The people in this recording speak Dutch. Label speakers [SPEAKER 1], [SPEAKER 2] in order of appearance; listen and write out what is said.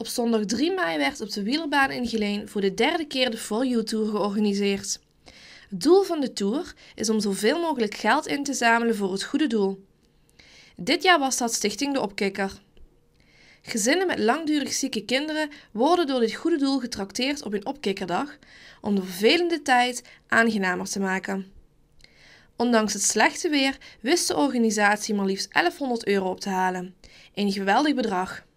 [SPEAKER 1] Op zondag 3 mei werd op de wielerbaan in Geleen voor de derde keer de For You Tour georganiseerd. Het doel van de tour is om zoveel mogelijk geld in te zamelen voor het goede doel. Dit jaar was dat Stichting De Opkikker. Gezinnen met langdurig zieke kinderen worden door dit goede doel getrakteerd op een opkikkerdag om de vervelende tijd aangenamer te maken. Ondanks het slechte weer wist de organisatie maar liefst 1100 euro op te halen. Een geweldig bedrag.